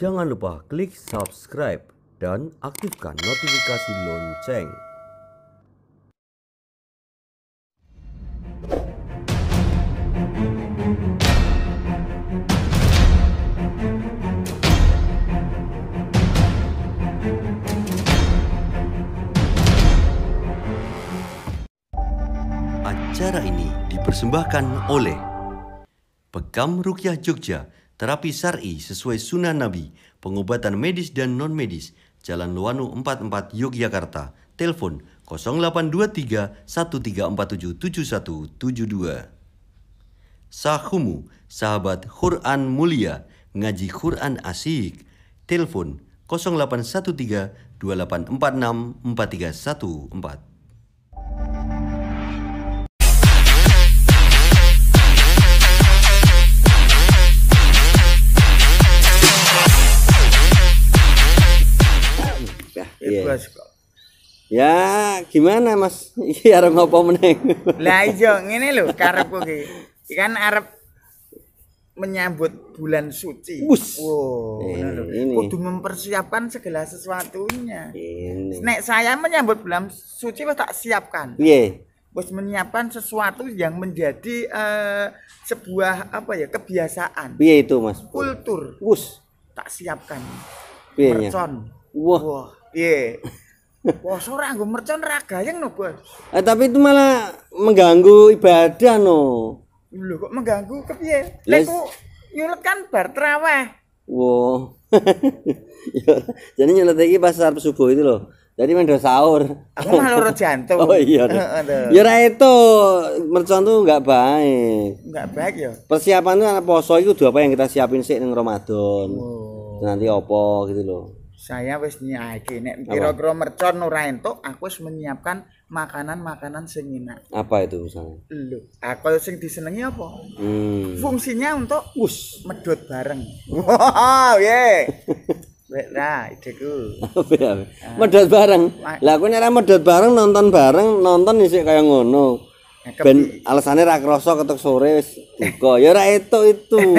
Jangan lupa klik subscribe dan aktifkan notifikasi lonceng. Acara ini dipersembahkan oleh Pegam Rukyah Jogja Terapi Sari sesuai sunnah Nabi, pengobatan medis dan non-medis, Jalan Luanu 44 Yogyakarta, telepon 0823 13477172. Sahumu, sahabat Quran mulia, ngaji Quran asik, telepon 0813 2846 4314. Ya, gimana Mas? Iki arep ngopo meneh? Lah iya, ngene lho karepku iki. Iki kan arep menyambut bulan suci. Wus. Wow, ini, Kudu mempersiapkan segala sesuatunya. Ini. Nek saya menyambut bulan suci wis tak siapkan. Iya. Wis menyiapkan sesuatu yang menjadi uh, sebuah apa ya kebiasaan. Iya itu, Mas? Kultur. Wus. Tak siapkan. Iya. Mercon. Wah. Wow. Iya. Wah, ora nggo mercon ra gayeng no, Bos. Eh, tapi itu malah mengganggu ibadah no. Lho kok mengganggu kepiye? Lah kok nyulek kan bar traweh. Wow. Jadi nyulek iki pas arep subuh itu loh. Jadi mendo sahur. Aku malah loro jantung. Oh iya. ya ra itu mercon tuh enggak baik. Enggak baik ya. Persiapan tuh anak poso itu dua apa yang kita siapin sih ning Ramadan. Oh. Nanti opo gitu loh saya wis nyiapake nek kira-kira mercon ora entuk aku wis menyiapkan makanan-makanan sing enak. Apa itu misalnya? Lho, aku ah, sing disenengi apa? Hmm. Fungsinya untuk us medot bareng. Wow, ye. Wek ra ideku. Ya? Ah. medot bareng. Lah aku nek medot bareng nonton bareng, nonton isih kaya ngono. Nah, ben alasane ra krasa ketok sore wis buka. Ya ra itu itu.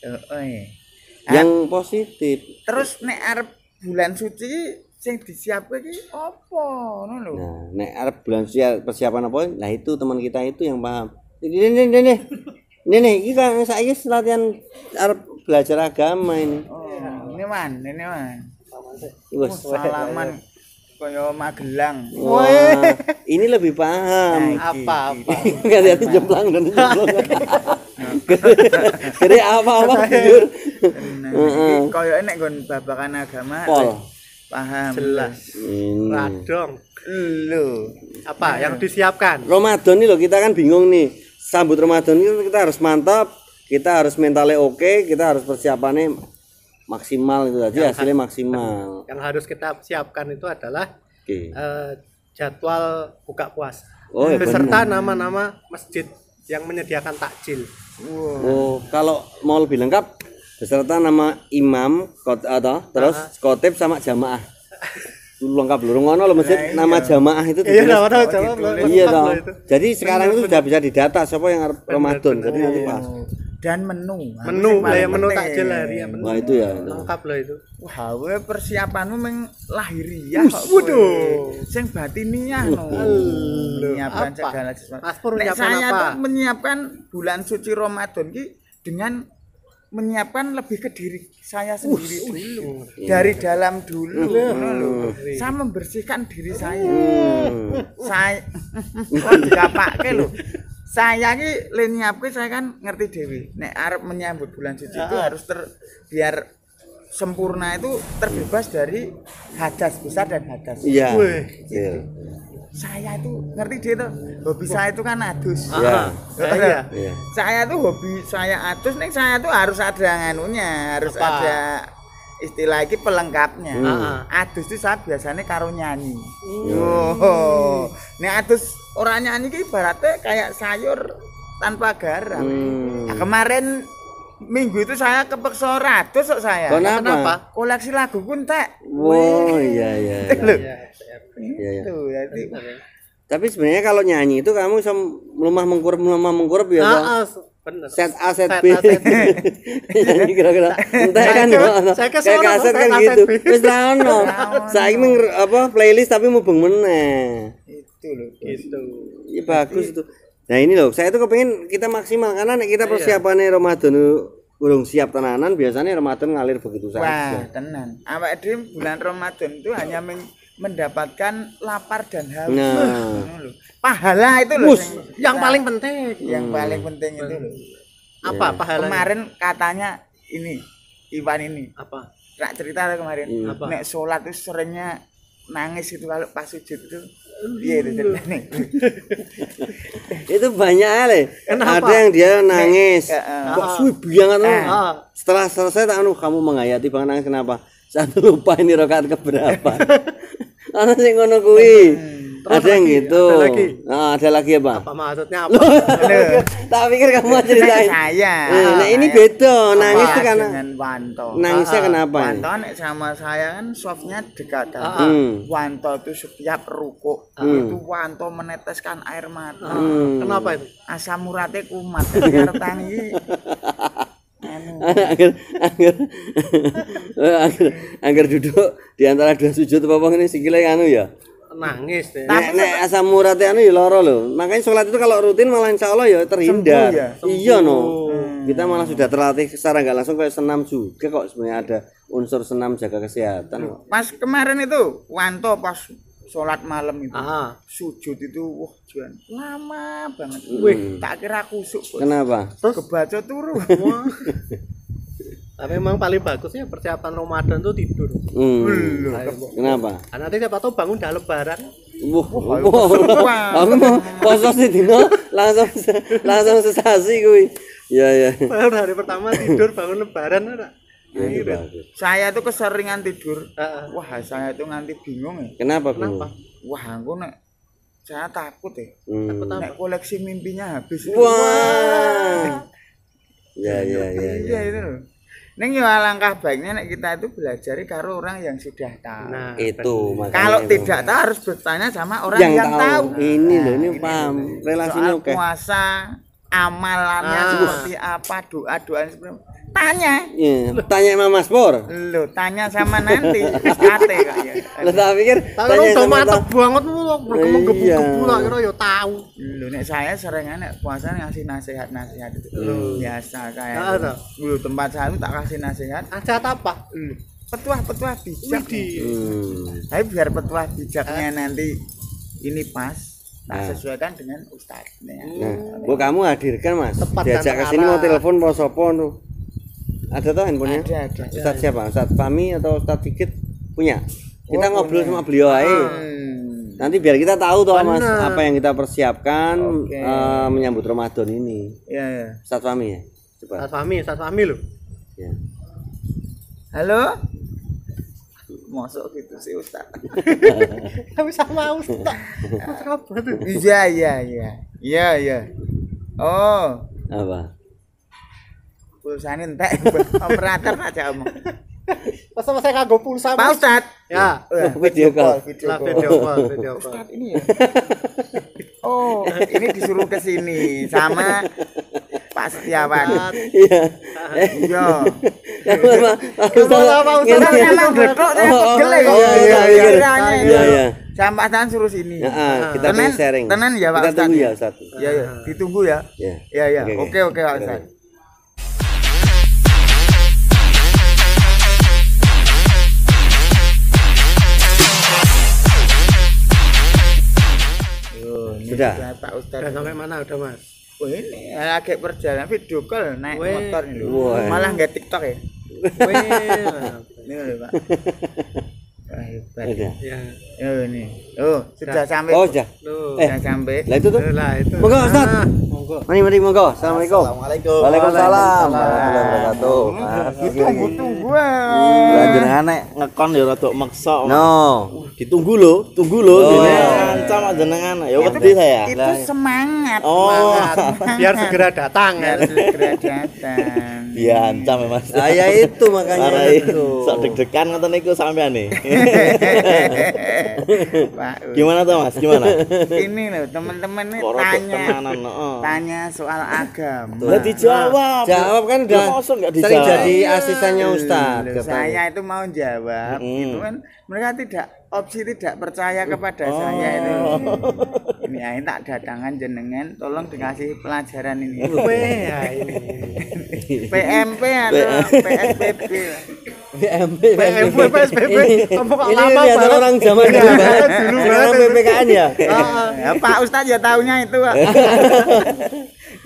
Heeh. Oh, iya. yang ah. positif terus nek arep bulan suci sing disiapke iki apa ngono lho. Nah, nek arep bulan suci persiapan apa? Nah itu teman kita itu yang paham. Ini ini ini. Ini nih, ini kan saiki latihan arep belajar agama ini. Oh, ini man, ini man. Wes oh, salaman kaya Magelang. Wah, ini lebih paham. Nah, apa apa. Enggak ada jemplang dan jemplang. Kira apa-apa jujur. Heeh. Kaya nek nggon babakan agama Pol. paham jelas. Hmm. Radong. lo apa nah. yang disiapkan? Ramadan nih lo kita kan bingung nih. Sambut Ramadan itu kita harus mantap, kita harus mentalnya oke, kita harus persiapannya maksimal itu tadi hasilnya maksimal. Yang harus kita siapkan itu adalah eh, jadwal buka puasa. Oh, iya, beserta nama-nama masjid yang menyediakan takjil. Wow. Oh, kalau mau lebih lengkap beserta nama imam kot atau terus uh nah. -huh. kotip sama jamaah. lengkap lu ngono lo masjid nah, nama iya. jamaah itu Iya, nama oh, gitu. jamaah. Iya Jadi sekarang itu sudah bisa didata siapa yang Ramadan. Jadi nanti iya. pas dan menu. Nah, menu, ya, menu tak jelas, ya. Menu. Wah itu ya. Lengkap loh itu. Wah, we persiapanmu meng lahiriah. Us, waduh. Sing batinnya no. Menyiapkan segala sesuatu. Nek saya tuh menyiapkan bulan suci Ramadan ki dengan menyiapkan lebih ke diri saya sendiri dulu iya. dari dalam dulu uh, saya membersihkan diri saya uh, saya kok dikapake lho saya ki lenyap aku saya kan ngerti dewi nek Arab menyambut bulan suci itu harus ter biar sempurna itu terbebas dari hadas besar dan hadas iya, iya. saya itu ngerti dia tuh hobi saya itu kan adus iya yeah. Iya. Iya. yeah. saya tuh hobi saya adus nih saya tuh harus ada nganunya harus Apa? ada istilah ini pelengkapnya hmm. adus itu saya biasanya karo nyanyi hmm. oh, oh. adus orangnya ini ibaratnya kayak sayur tanpa garam. Hmm. Nah, kemarin minggu itu saya kepeksa ratus kok saya. Kenapa? Kenapa? Koleksi lagu pun tak. Wow, iya iya. iya gitu iya. iya, iya. iya. Gitu, ya. Tapi sebenarnya kalau nyanyi itu kamu bisa melumah mengkurap melumah mengkurap ya, Nah, bener. Set A set B. Nyanyi kira-kira. Entah kan saya kaset kan gitu. Wis ra ono. Saiki apa playlist tapi mubeng meneh itu loh gitu iya bagus itu nah ini loh saya itu kepengen kita maksimal karena kita iya. persiapannya Ramadan eh, kurung siap tenanan biasanya Ramadan ngalir begitu saja wah tenan awak itu bulan Ramadan itu hanya mendapatkan lapar dan haus nah. pahala itu loh yang, yang paling penting yang hmm. paling penting itu loh apa yeah. pahala kemarin katanya ini Iwan ini apa tak cerita kemarin hmm. apa nek sholat itu seringnya nangis itu kalau pas sujud itu Iya, itu banyak ale eh. ada yang dia nangis eh, eh. kok suwi banget ah. setelah selesai tak anu kamu mengayati banget nangis kenapa saya lupa ini rokaat keberapa karena saya ngono kuwi hmm. Terus ada yang lagi, gitu. Ada lagi. Nah, ada lagi apa? Apa maksudnya apa? tak pikir kamu ceritain. saya. Nah, nah ini beda. Nangis itu karena dengan Wanto. Nangisnya ah, kenapa? Ah. Ya? Wanto sama saya kan softnya dekat kan. Hmm. Wanto itu setiap rukuk hmm. itu Wanto meneteskan air mata. Hmm. Kenapa itu? Asam urate kumat. Karena tangi anu. angger angger angger angger duduk di antara dua sujud apa ini sikile anu ya nangis deh. nek, nek asam urat e anu ya loro loh. Makanya sholat itu kalau rutin malah insya Allah ya terhindar. Sembuh ya? Iya, Sembuh. Iya no. Hmm. Kita malah sudah terlatih secara nggak langsung kayak senam juga kok sebenarnya ada unsur senam jaga kesehatan. Pas kemarin itu Wanto pas sholat malam itu Aha. sujud itu wah juan lama banget. Hmm. Wih tak kira kusuk. Kenapa? Terus kebaca turu. tapi memang paling bagusnya persiapan Ramadan tuh tidur hmm. Ayo, kenapa? karena nanti siapa tahu bangun dah lebaran Wah, aku mau poso sih dino langsung langsung sesasi gue. ya ya. Baru hari pertama tidur bangun lebaran ora. Ya, saya tuh keseringan tidur. Wah, saya tuh nganti bingung ya. Kenapa, Kenapa? Wah, aku nek saya takut ya. Hmm. Takut apa? Nek koleksi mimpinya habis. Wah. Ya ya ya. Iya ya. itu iya, iya, iya. Neng ya alangkah baiknya nek kita itu belajar karo orang yang sudah tahu. Nah, itu Kalau tidak tahu harus bertanya sama orang yang, yang tahu. tahu. Ini loh, ini, ini nah, paham. Gitu. Relasinya oke. Okay. Puasa amalannya ah. seperti apa, doa-doanya seperti apa tanya iya. tanya sama Mas Pur lu tanya sama nanti ate kok ya. lu tak pikir tapi lu tomatok banget lu berkembang gebu gebuk lah kira ya tahu lu nek saya sering anak puasa ngasih nasihat-nasihat itu hmm. biasa kayak nah, lu tempat saya tak kasih nasihat nasihat apa lu hmm. petuah-petuah bijak hmm. tapi biar petuah bijaknya eh. nanti ini pas Nah, sesuaikan dengan ustadznya. Nah, bu kamu hadirkan mas. Tepat Diajak ke sini mau telepon mau sopon tuh ada tuh handphonenya ada ada siapa Ustaz Fami atau Ustaz Fikit punya oh, kita oh, ngobrol sama beliau aja hmm. nanti biar kita tahu tuh mas apa yang kita persiapkan okay. uh, eh, menyambut Ramadan ini ya, ya. Ustaz Fami ya coba Ustaz Fami Ustaz Fami lo ya. halo masuk gitu sih Ustaz tapi sama Ustaz apa tuh iya iya iya iya iya oh apa ini entek operator aja omong masa masa kagak pulsa Pak Ustad ya video call video call video call Ustad ini ya oh ini disuruh ke sini sama Pak Setiawan. Iya. Iya. iya. iya. iya Pak Ustaz. apa? Ustaz emang gedok saya pegel ya. Iya iya iya. Iya Saya Pak suruh sini. ya, kita sharing. Tenan ya Pak Ustaz. Kita tunggu ya ya Iya ditunggu ya. Iya iya. Oke oke Pak Ustaz. Ustaz. Dan sampai mana udah Mas? Oh ini eh, lagi perjalanan video call naik Wee. motor ini. Malah nggak TikTok ya. Wih, ini loh Pak hebat. Ya. Oh, ini. Oh, sudah sampai. Oh, sudah. Loh. Eh, sudah sampai. Lah itu tuh. Eh, lah itu. Monggo, Ustaz. Ah, monggo. Mari, mari, monggo. Assalamualaikum. Assalamualaikum. Waalaikumsalam. Warahmatullahi wabarakatuh. tunggu. Lah jenengan ngekon ya rada maksa. No. Ditunggu lho, tunggu lho dene ancam jenengan. Ya wedi ya, saya. Itu ya. semangat. Oh, biar segera datang. Ya. Biar segera datang. Iya, Mas. Saya itu makanya itu. Sok deg-degan niku sampean nih. gimana tuh mas gimana ini loh teman-teman nih tanya tanya soal agama lo dijawab jawab kan udah sering jadi asistennya ustad saya itu mau jawab itu kan mereka tidak opsi tidak percaya kepada oh. saya itu ini ya tak datangan jenengan tolong dikasih pelajaran ini ya ini PMP atau PSBB PMB, PMB, PSBB, ini kelihatan orang zaman iya, dulu banget, dulu sekarang PPKN ya. Ah, ah. ya Pak Ustadz ya tahunya itu.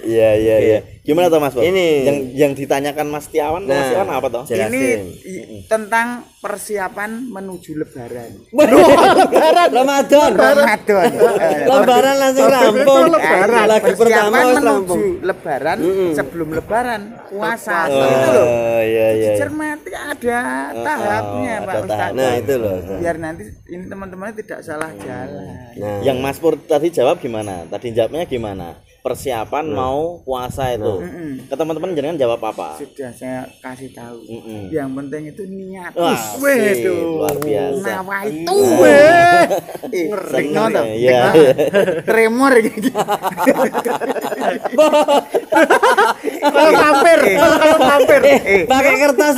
Iya, iya, iya. Gimana tuh Mas Bob? Ini yang yang ditanyakan Mas Tiawan nah, Mas Tiawan apa toh? Jelasin. Ini i, tentang persiapan menuju lebaran. lebaran Ramadan. Ramadan. lebaran langsung rampung. Eh, lebaran. Lagi pertama menuju lebaran sebelum lebaran puasa oh, gitu loh. Iya iya. iya, iya. cermati ada tahapnya oh, Pak Ustaz. Nah, itu loh. Biar nanti ini teman-teman tidak salah jalan. Nah. Yang Mas Pur tadi jawab gimana? Tadi jawabnya gimana? persiapan hmm. mau puasa itu. Hmm. hmm. Ke teman-teman jangan jawab apa. Sudah saya kasih tahu. Hmm. Yang penting itu niat. Wah, itu Luar biasa. Nawa itu Ngerengot. Ngeri ngono. Iya. Remor gitu. kalau mampir eh. kalau mampir eh. Eh. Ah, pakai kertas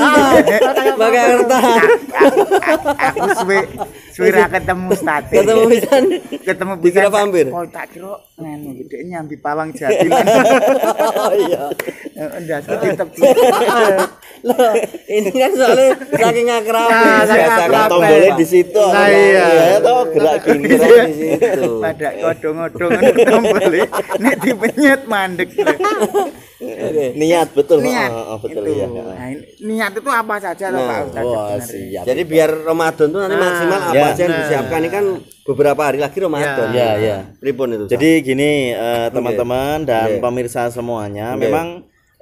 pakai kertas aku suwe suwe ketemu state ketemu bisa, ketemu bisa. kira mampir kok oh, tak kira ngene gede nyambi pawang jati oh iya udah seperti loh ini kan soalnya saking akrab nah, kan tombolnya di situ nah, iya. ya toh gerak nah, gini iya. di situ pada kodong-kodong tombolnya nek dipenyet mandek niat betul niat oh, oh, betul itu. ya nah, niat itu apa saja nah, Pak wah, siap, jadi itu. biar Ramadan itu nanti ah, maksimal apa ya, aja yang nah. disiapkan ini kan beberapa hari lagi Ramadan ya ya, ya. itu jadi gini eh, teman-teman uh, okay. dan okay. pemirsa semuanya okay. memang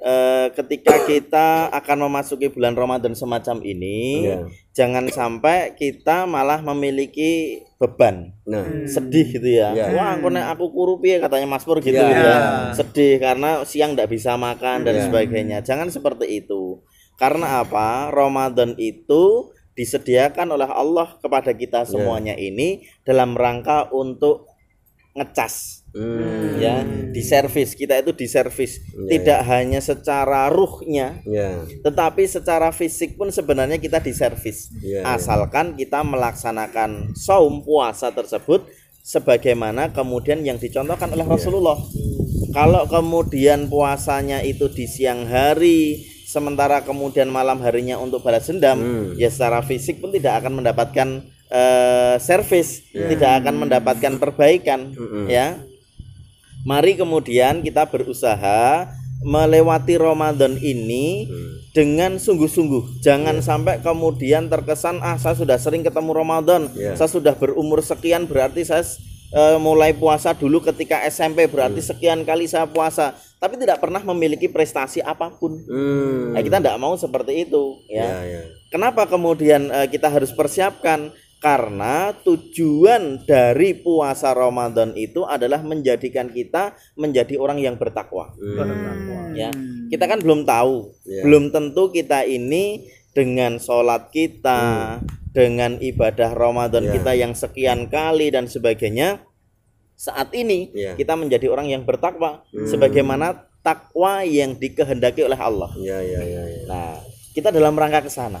Eh, ketika kita akan memasuki bulan Ramadan semacam ini, yeah. jangan sampai kita malah memiliki beban. Nah. Hmm. Sedih gitu ya. Yeah. Wah, aku nek aku kurupi ya katanya Mas Pur gitu yeah. ya. Sedih karena siang tidak bisa makan dan yeah. sebagainya. Jangan seperti itu. Karena apa? Ramadan itu disediakan oleh Allah kepada kita iya. semuanya yeah. ini dalam rangka untuk ngecas hmm. ya di servis kita itu di servis yeah, tidak hanya secara ruhnya yeah. tetapi secara fisik pun sebenarnya kita di servis yeah, ya. asalkan yeah. kita melaksanakan saum puasa tersebut sebagaimana kemudian yang dicontohkan oleh yeah. Rasulullah kalau kemudian puasanya itu di siang hari sementara kemudian malam harinya untuk balas dendam hmm. ya secara fisik pun tidak akan mendapatkan uh, eh, service yeah. tidak akan mendapatkan perbaikan mm -hmm. ya Mari kemudian kita berusaha melewati Ramadan ini hmm. dengan sungguh-sungguh. Jangan yeah. sampai kemudian terkesan ah saya sudah sering ketemu Ramadan, yeah. saya sudah berumur sekian berarti saya uh, mulai puasa dulu ketika SMP berarti hmm. sekian kali saya puasa, tapi tidak pernah memiliki prestasi apapun. Hmm. Nah, kita tidak mau seperti itu ya. Yeah, yeah. Kenapa kemudian uh, kita harus persiapkan karena tujuan dari puasa Ramadan itu adalah menjadikan kita menjadi orang yang bertakwa. Hmm. Ya. Kita kan belum tahu, yeah. belum tentu kita ini dengan sholat kita, hmm. dengan ibadah Ramadan yeah. kita yang sekian kali dan sebagainya, saat ini yeah. kita menjadi orang yang bertakwa, hmm. sebagaimana takwa yang dikehendaki oleh Allah. Yeah, yeah, yeah, yeah. Nah, kita dalam rangka ke sana.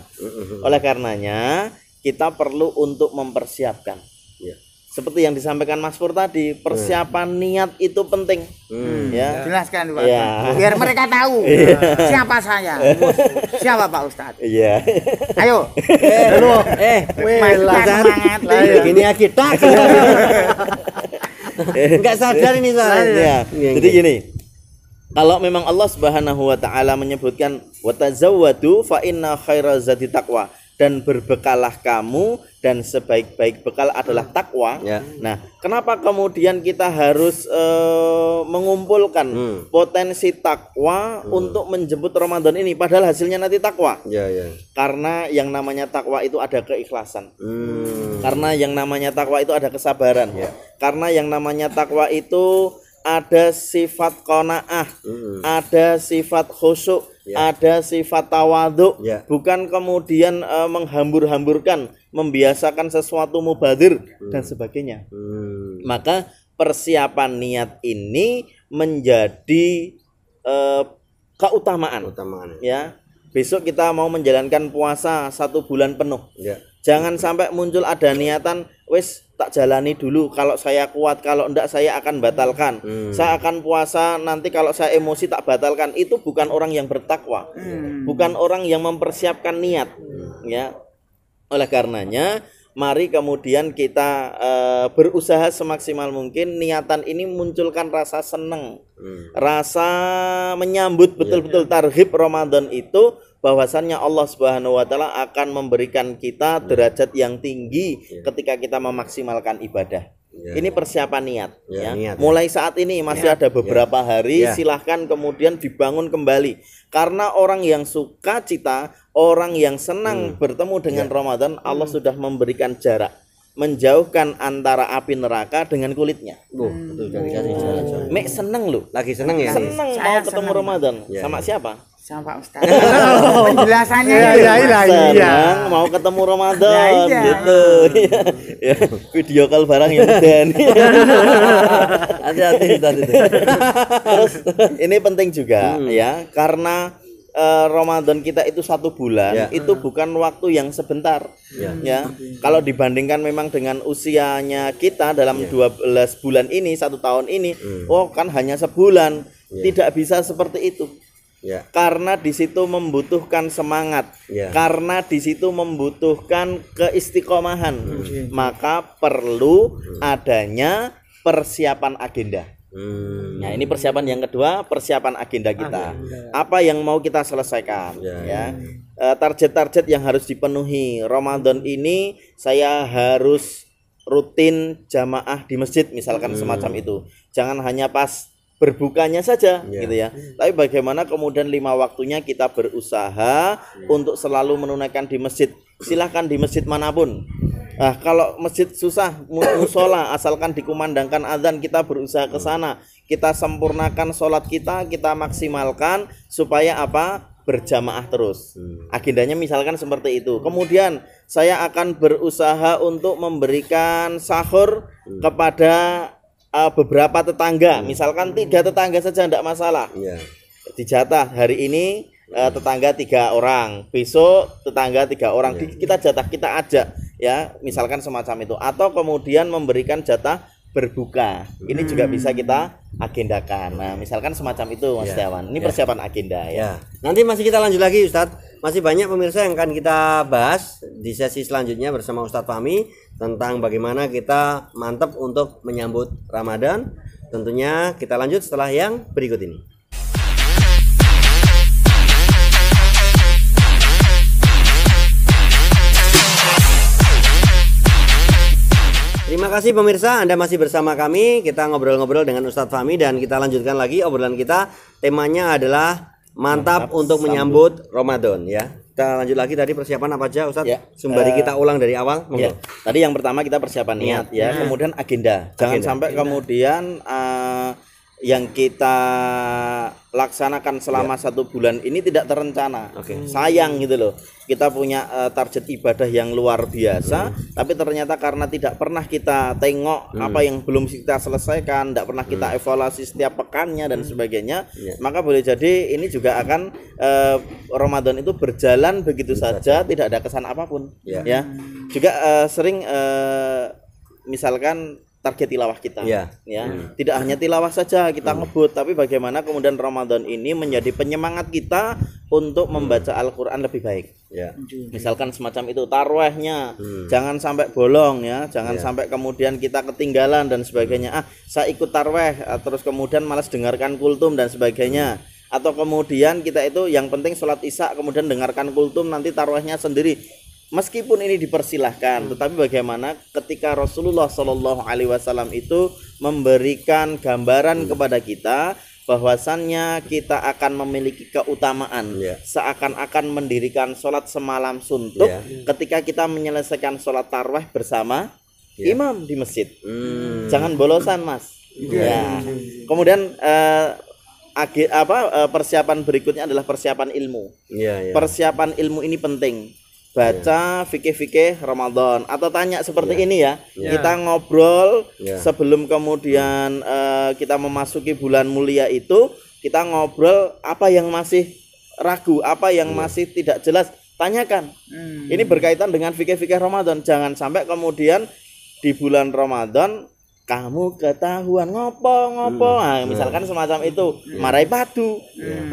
Oleh karenanya, kita perlu untuk mempersiapkan. Ya. Seperti yang disampaikan Mas Pur tadi, persiapan hmm. niat itu penting. Hmm. Ya. Jelaskan Pak. Ya. Biar mereka tahu iya. siapa saya. Siapa Pak Ustadz? Iya. Ayo. Eh, dulu. Eh, semangat ini iya. Gini ya kita. Enggak sadar ini soalnya. Ya. Iya, Jadi gini, kalau memang Allah Subhanahu wa taala menyebutkan wa tazawwadu fa inna khaira zati taqwa dan berbekalah kamu dan sebaik-baik bekal adalah takwa. Ya. Nah, kenapa kemudian kita harus uh, mengumpulkan hmm. potensi takwa hmm. untuk menjemput Ramadan ini padahal hasilnya nanti takwa? Ya, ya. Karena yang namanya takwa itu ada keikhlasan. Hmm. Karena yang namanya takwa itu ada kesabaran. Ya. Karena yang namanya takwa itu ada sifat konaah, hmm. ada sifat khusyuk, yeah. ada sifat tawaduk yeah. bukan kemudian uh, menghambur-hamburkan membiasakan sesuatu mubadir hmm. dan sebagainya hmm. maka persiapan niat ini menjadi uh, keutamaan keutamaan ya besok kita mau menjalankan puasa satu bulan penuh yeah. jangan sampai muncul ada niatan wes tak jalani dulu kalau saya kuat kalau enggak saya akan batalkan hmm. saya akan puasa nanti kalau saya emosi tak batalkan itu bukan orang yang bertakwa hmm. bukan orang yang mempersiapkan niat hmm. ya oleh karenanya mari kemudian kita uh, berusaha semaksimal mungkin niatan ini munculkan rasa seneng hmm. rasa menyambut betul-betul ya, ya. tarhib Ramadan itu bahwasannya Allah Subhanahu wa taala akan memberikan kita hmm. derajat yang tinggi yeah. ketika kita memaksimalkan ibadah. Yeah. Ini persiapan niat yeah, ya. Niat, ya. Mulai saat ini masih yeah. ada ya. beberapa yeah. hari, yeah. silahkan kemudian dibangun kembali. Karena orang yang suka cita, orang yang senang hmm. bertemu dengan yeah. Ramadan, Allah hmm. sudah memberikan jarak menjauhkan antara api neraka dengan kulitnya. Loh, betul dari hmm. jalan. Mek seneng lu Lagi seneng ya. Seneng mau ketemu seneng. Ramadan. ya, Sama ya. siapa? sama Pak Ustaz. Penjelasannya ya, ya, ya, ya. mau ketemu Ramadan ya, gitu. ya, video call barang ya Den Hati-hati itu. Terus ini penting juga hmm. ya karena uh, Ramadan kita itu satu bulan ya. itu hmm. bukan waktu yang sebentar ya. ya kalau dibandingkan memang dengan usianya kita dalam ya. 12 bulan ini satu tahun ini hmm. oh kan hanya sebulan ya. tidak bisa seperti itu Ya. Karena di situ membutuhkan semangat. Ya. Karena di situ membutuhkan keistiqomahan. Hmm. Iya. Maka perlu hmm. adanya persiapan agenda. Hmm. Nah, ini persiapan yang kedua, persiapan agenda kita. Agenda. Apa yang mau kita selesaikan ya. ya. Eh, target-target yang harus dipenuhi. Ramadan ini saya harus rutin jamaah di masjid misalkan hmm. semacam itu. Jangan hanya pas berbukanya saja yeah. gitu ya. Tapi bagaimana kemudian lima waktunya kita berusaha yeah. untuk selalu menunaikan di masjid. Silahkan di masjid manapun. Nah, kalau masjid susah musola asalkan dikumandangkan azan kita berusaha ke sana. Kita sempurnakan sholat kita, kita maksimalkan supaya apa? berjamaah terus. Hmm. Agendanya misalkan seperti itu. Kemudian saya akan berusaha untuk memberikan sahur hmm. kepada uh, beberapa tetangga, hmm. misalkan tiga tetangga saja tidak masalah. Yeah. Dijatah hari ini uh, tetangga tiga orang, besok tetangga tiga orang, ya. kita jatah kita ajak ya, misalkan semacam itu. Atau kemudian memberikan jatah berbuka. Ini juga hmm. bisa kita agendakan. Nah, misalkan semacam itu Mas ya. Ini ya. persiapan agenda ya. ya Nanti masih kita lanjut lagi Ustadz. Masih banyak pemirsa yang akan kita bahas di sesi selanjutnya bersama Ustadz Fahmi tentang bagaimana kita mantap untuk menyambut Ramadan. Tentunya kita lanjut setelah yang berikut ini. Terima kasih pemirsa, Anda masih bersama kami. Kita ngobrol-ngobrol dengan Ustadz Fahmi dan kita lanjutkan lagi obrolan kita. Temanya adalah Mantap, Mantap untuk menyambut Ramadan ya. Kita lanjut lagi tadi persiapan apa aja Ustadz? Ya. Sembari eh, kita ulang dari awal. Ya. Tadi yang pertama kita persiapan iya. niat, ya, nah. kemudian agenda. Jangan sampai kemudian uh, yang kita laksanakan selama ya. satu bulan ini tidak terencana. Okay. Hmm. Sayang gitu loh. Kita punya uh, target ibadah yang luar biasa, hmm. tapi ternyata karena tidak pernah kita tengok hmm. apa yang belum kita selesaikan, tidak pernah kita hmm. evaluasi setiap pekannya dan hmm. sebagainya, ya. maka boleh jadi ini juga akan uh, Ramadan itu berjalan begitu Bisa saja, tidak ada kesan apapun. Iya. Ya. ya. Juga uh, sering uh, misalkan target tilawah kita ya, ya. Hmm. tidak hanya tilawah saja kita hmm. ngebut tapi bagaimana kemudian Ramadan ini menjadi penyemangat kita untuk membaca hmm. Al-Qur'an lebih baik ya. misalkan semacam itu tarwahnya hmm. jangan sampai bolong ya jangan ya. sampai kemudian kita ketinggalan dan sebagainya hmm. ah saya ikut tarwah terus kemudian malas dengarkan kultum dan sebagainya hmm atau kemudian kita itu yang penting sholat isya kemudian dengarkan kultum nanti tarwahnya sendiri meskipun ini dipersilahkan, hmm. tetapi bagaimana ketika Rasulullah Shallallahu Alaihi Wasallam itu memberikan gambaran hmm. kepada kita bahwasannya kita akan memiliki keutamaan yeah. seakan-akan mendirikan sholat semalam suntuk yeah. ketika kita menyelesaikan sholat tarwah bersama yeah. imam di masjid hmm. jangan bolosan mas yeah. ya kemudian uh, agi, apa uh, persiapan berikutnya adalah persiapan ilmu yeah, yeah. persiapan ilmu ini penting baca iya. fikih-fikih Ramadan atau tanya seperti yeah. ini ya. Yeah. Kita ngobrol yeah. sebelum kemudian uh, kita memasuki bulan mulia itu, kita ngobrol apa yang masih ragu, apa yang yeah. masih tidak jelas, tanyakan. Hmm. Ini berkaitan dengan fikih-fikih Ramadan. Jangan sampai kemudian di bulan Ramadan kamu ketahuan ngopo ngopo iya. nah, misalkan iya. semacam itu marai padu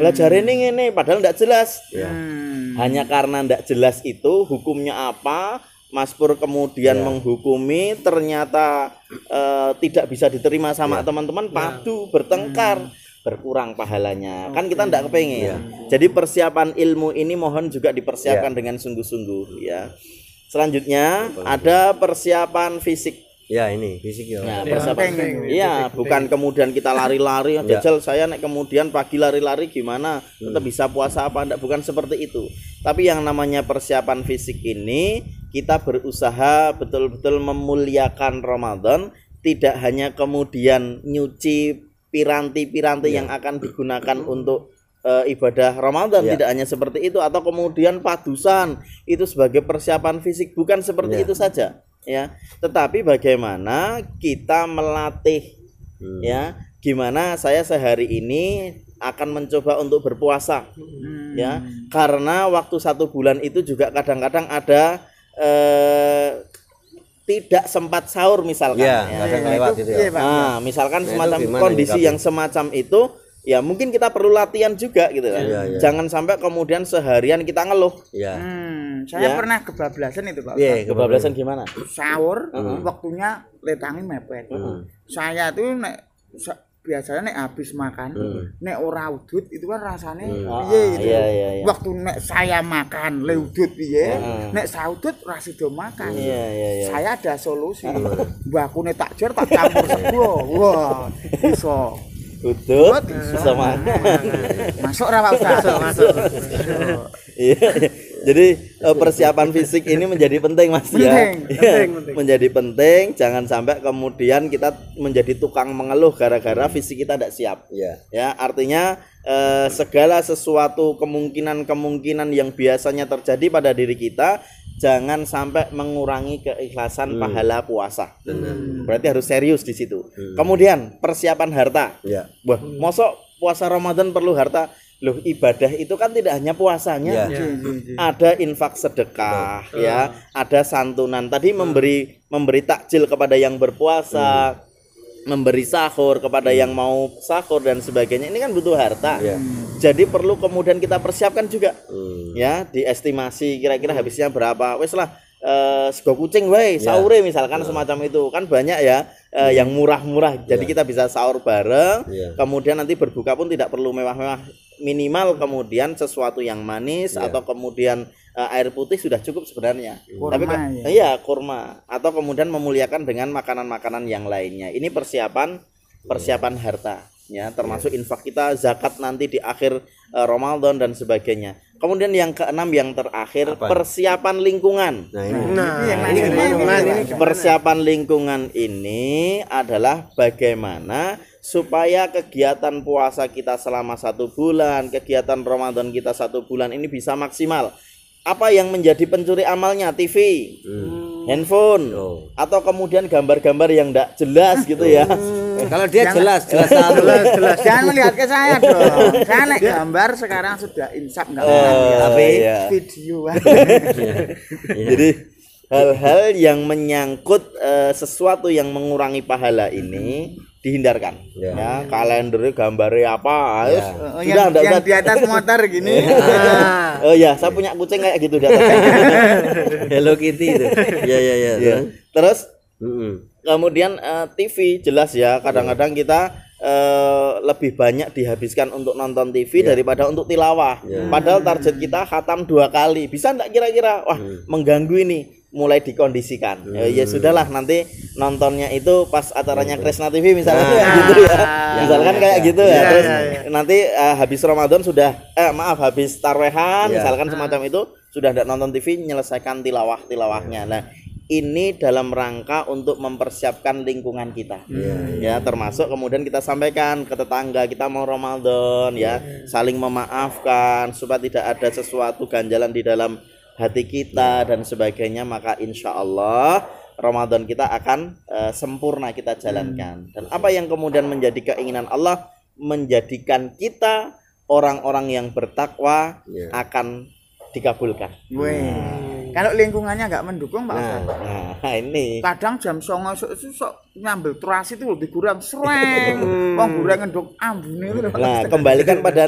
belajar ini ini padahal tidak jelas yeah. Hmm. Hmm. Hanya karena tidak jelas itu hukumnya apa, Mas Pur kemudian yeah. menghukumi, ternyata e, tidak bisa diterima sama ya. teman-teman, yeah. padu, yeah. bertengkar. Hmm berkurang pahalanya. Okay. Kan kita tidak kepengen. Yeah. Jadi persiapan ilmu ini mohon juga dipersiapkan yeah. dengan sungguh-sungguh ya. Selanjutnya ada persiapan fisik. Ya ini fisiknya. Nah, ya, Iya, iya bukan kemudian kita lari-lari. Ya. Jajal saya naik kemudian pagi lari-lari gimana? Hmm. Tetap bisa puasa apa enggak? Bukan seperti itu. Tapi yang namanya persiapan fisik ini kita berusaha betul-betul memuliakan Ramadan, tidak hanya kemudian nyuci piranti-piranti ya. yang akan digunakan untuk uh, ibadah Ramadan ya. tidak hanya seperti itu atau kemudian padusan itu sebagai persiapan fisik bukan seperti ya. itu saja ya tetapi bagaimana kita melatih hmm. ya gimana saya sehari ini akan mencoba untuk berpuasa hmm. ya karena waktu satu bulan itu juga kadang-kadang ada eh, tidak sempat sahur misalkan iya, ya, gitu ya. itu, ya. Nah, nah, misalkan ya, semacam kondisi yang semacam itu ya mungkin kita perlu latihan juga gitu kan. Ya, ya. Jangan sampai kemudian seharian kita ngeluh. Ya. Hmm, saya ya. pernah kebablasan itu Pak. Iya, kebablasan gimana? Sahur hmm. waktunya letangi mepet. Hmm. Saya tuh nek biasanya nek habis makan hmm. nek ora udut itu kan rasanya hmm. piye gitu. Ah, iya, iya, iya. Waktu nek saya makan le udut piye, hmm. nek saudut ra sido makan. Iya, iya, iya. Saya ada solusi. Mbakune tak jer tak campur sego. Iya, iya. Wah, iso. Tutup, kesamaan makan. Masuk rawa Ustaz. Masuk, masuk. Iya. Jadi eh, persiapan fisik ini menjadi penting Mas ya. penting, ya. Penting, penting. Menjadi penting, jangan sampai kemudian kita menjadi tukang mengeluh gara-gara fisik kita tidak siap. Ya. Ya, artinya eh, segala sesuatu kemungkinan-kemungkinan yang biasanya terjadi pada diri kita jangan sampai mengurangi keikhlasan hmm. pahala puasa. Hmm. Berarti harus serius di situ. Hmm. Kemudian persiapan harta. Ya. Wah, hmm. mosok puasa Ramadan perlu harta. Loh, ibadah itu kan tidak hanya puasanya. Ya. Ya. Ada infak sedekah, ya, ada santunan. Tadi memberi memberi takjil kepada yang berpuasa. Hmm memberi sahur kepada hmm. yang mau sahur dan sebagainya ini kan butuh harta yeah. jadi perlu kemudian kita persiapkan juga hmm. ya diestimasi kira-kira habisnya berapa wes lah uh, sego kucing wey yeah. sahure misalkan yeah. semacam itu kan banyak ya uh, hmm. yang murah-murah jadi yeah. kita bisa sahur bareng yeah. kemudian nanti berbuka pun tidak perlu mewah-mewah minimal kemudian sesuatu yang manis yeah. atau kemudian uh, air putih sudah cukup sebenarnya. Kurma, Tapi kan, ya. iya kurma atau kemudian memuliakan dengan makanan-makanan yang lainnya. Ini persiapan persiapan harta ya termasuk iya. infak kita zakat nanti di akhir uh, Ramadan dan sebagainya. Kemudian yang keenam yang terakhir Apa? persiapan lingkungan. Nah, ini, nah, ini, nah, ini persiapan lingkungan ini adalah bagaimana supaya kegiatan puasa kita selama satu bulan, kegiatan Ramadan kita satu bulan ini bisa maksimal apa yang menjadi pencuri amalnya TV hmm. handphone oh. atau kemudian gambar-gambar yang tidak jelas hmm. gitu ya hmm. kalau dia jangan, jelas jelas jelas, jelas, jelas jangan melihat ke saya dong saya naik gambar sekarang sudah insap nggak oh, tapi iya. video iya. jadi hal-hal yang menyangkut uh, sesuatu yang mengurangi pahala ini dihindarkan ya, ya, kalender kalendernya gambarnya apa ya. Oh, Sudah, yang, yang di atas motor gini ya. ah. oh ya saya punya kucing kayak gitu di atas Hello Kitty itu ya ya ya, ya. terus mm -hmm. kemudian uh, eh, TV jelas ya kadang-kadang ya. kita uh, lebih banyak dihabiskan untuk nonton TV yeah. daripada untuk tilawah yeah. padahal target kita khatam dua kali bisa enggak kira-kira wah mm. mengganggu ini mulai dikondisikan. Hmm. Ya, ya hmm. sudahlah nanti nontonnya itu pas acaranya gitu. Kresna TV misalnya nah. gitu ya. ya misalkan ya, kayak ya. gitu ya. ya Terus ya, ya. nanti uh, habis Ramadan sudah eh maaf habis tarwehan ya. misalkan nah. semacam itu sudah tidak nonton TV menyelesaikan tilawah-tilawahnya. Ya. Nah, ini dalam rangka untuk mempersiapkan lingkungan kita. Ya, ya, ya termasuk kemudian kita sampaikan ke tetangga kita mau Ramadan ya, ya, saling memaafkan supaya tidak ada sesuatu ganjalan di dalam hati kita iya. dan sebagainya maka insya Allah Ramadan kita akan uh, sempurna kita hmm. jalankan dan iya. apa yang kemudian menjadi keinginan Allah menjadikan kita orang-orang yang bertakwa yeah. akan dikabulkan. Weh. Nah. Kalau lingkungannya nggak mendukung Pak nah, nah, ini. Kadang jam songo sok so, ngambil terasi itu lebih kurang sereng. Wong kurang ngenduk ambune Nah, kembalikan pada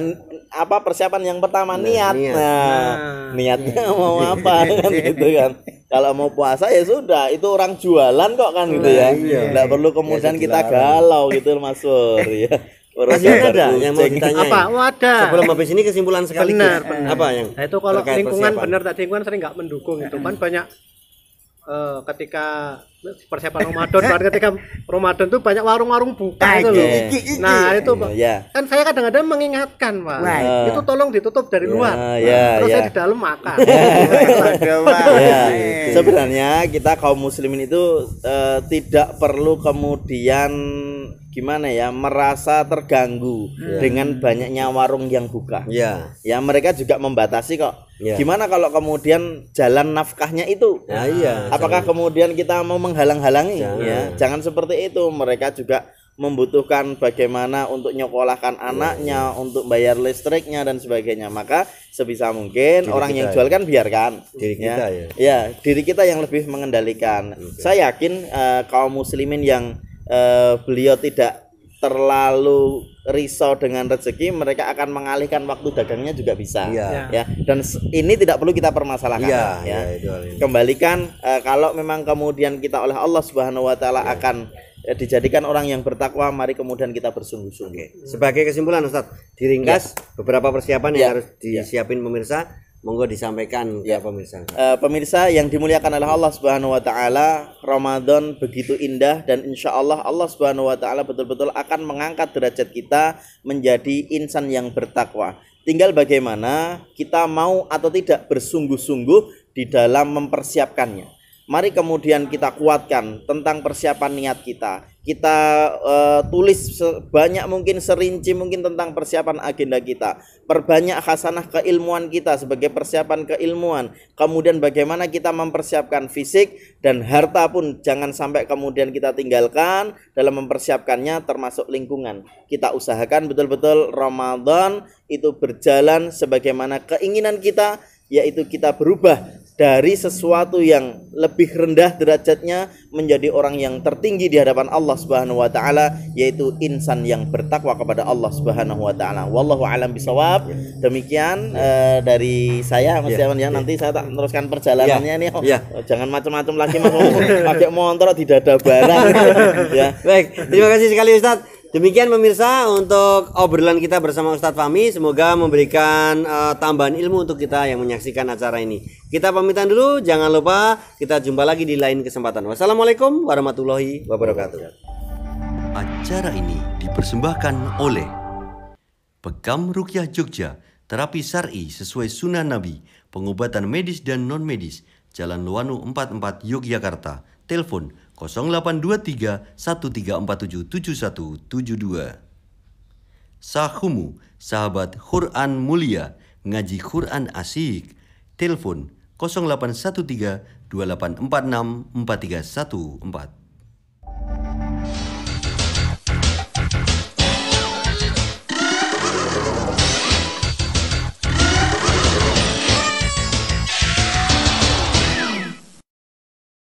apa persiapan yang pertama nah, niat. niat. Nah, nah niatnya iya. mau apa kan gitu kan. Kalau mau puasa ya sudah, itu orang jualan kok kan gitu nah, ya. Iya. perlu kemudian ya, kita galau gitu Mas Sur ya. Masih ada kucing. yang mau ditanya. Apa? Oh, ada. Sebelum habis ini kesimpulan sekali. Benar, benar. Apa yang? Nah, itu kalau lingkungan bener, benar tadi lingkungan sering nggak mendukung itu nah. kan banyak uh, ketika persiapan Ramadan ketika Ramadan tuh banyak warung-warung buka itu loh. Nah, nah itu Pak. Yeah. Iya. Kan saya kadang-kadang mengingatkan, Pak. Uh, Itu tolong ditutup dari yeah, luar. Yeah, iya, Terus yeah. saya di dalam makan. yeah. Iya. Sebenarnya kita kaum muslimin itu uh, tidak perlu kemudian gimana ya merasa terganggu yeah. dengan banyaknya warung yang buka. Ya. Yeah. Ya mereka juga membatasi kok. Yeah. Gimana kalau kemudian jalan nafkahnya itu? Nah, iya. Apakah jangan. kemudian kita mau menghalang-halangi? Jangan. Ya. Jangan seperti itu. Mereka juga membutuhkan bagaimana untuk nyokolahkan iya, anaknya, yeah, untuk bayar listriknya dan sebagainya. Maka sebisa mungkin diri orang yang ya. jual kan ya. biarkan. Diri ya. ya. Ya, diri kita yang lebih mengendalikan. Okay. Saya yakin uh, kaum muslimin yang Eh, beliau tidak terlalu risau dengan rezeki mereka akan mengalihkan waktu dagangnya juga bisa ya, ya. dan ini tidak perlu kita permasalahkan iya, ya, ya. ya kembalikan uh, kalau memang kemudian kita oleh Allah Subhanahu wa taala ya. akan ya, dijadikan orang yang bertakwa mari kemudian kita bersungguh-sungguh sebagai kesimpulan Ustaz diringkas ya. beberapa persiapan ya. yang iya. harus iya. disiapin ya. pemirsa Monggo disampaikan ya. ya. pemirsa. Uh, pemirsa yang dimuliakan oleh Allah Subhanahu wa taala, Ramadan begitu indah dan insya Allah Allah Subhanahu wa taala betul-betul akan mengangkat derajat kita menjadi insan yang bertakwa. Tinggal bagaimana kita mau atau tidak bersungguh-sungguh di dalam mempersiapkannya. Mari kemudian kita kuatkan tentang persiapan niat kita. Kita e, tulis sebanyak mungkin serinci mungkin tentang persiapan agenda kita. Perbanyak khasanah keilmuan kita sebagai persiapan keilmuan. Kemudian bagaimana kita mempersiapkan fisik dan harta pun jangan sampai kemudian kita tinggalkan dalam mempersiapkannya termasuk lingkungan. Kita usahakan betul-betul Ramadan itu berjalan sebagaimana keinginan kita yaitu kita berubah dari sesuatu yang lebih rendah derajatnya menjadi orang yang tertinggi di hadapan Allah Subhanahu wa taala yaitu insan yang bertakwa kepada Allah Subhanahu wa taala. Wallahu alam bisawab. Ya. Demikian uh, dari saya Mas ya. Yaman ya. Nanti saya tak teruskan perjalanannya nih. Oh, oh jangan macam-macam lagi mau Pakai motor di dada barang. ya. Baik, terima kasih sekali Ustadz. Demikian pemirsa untuk obrolan kita bersama Ustadz Fami Semoga memberikan uh, tambahan ilmu untuk kita yang menyaksikan acara ini. Kita pamitan dulu, jangan lupa kita jumpa lagi di lain kesempatan. Wassalamualaikum warahmatullahi wabarakatuh. Acara ini dipersembahkan oleh Pegam Rukyah Jogja, terapi Sari sesuai sunnah Nabi, pengobatan medis dan non-medis, Jalan Luwano 44 Yogyakarta. Telepon 0823 13477172. Sahumu, sahabat Quran mulia, ngaji Quran asik. Telepon 0813 2846 4314.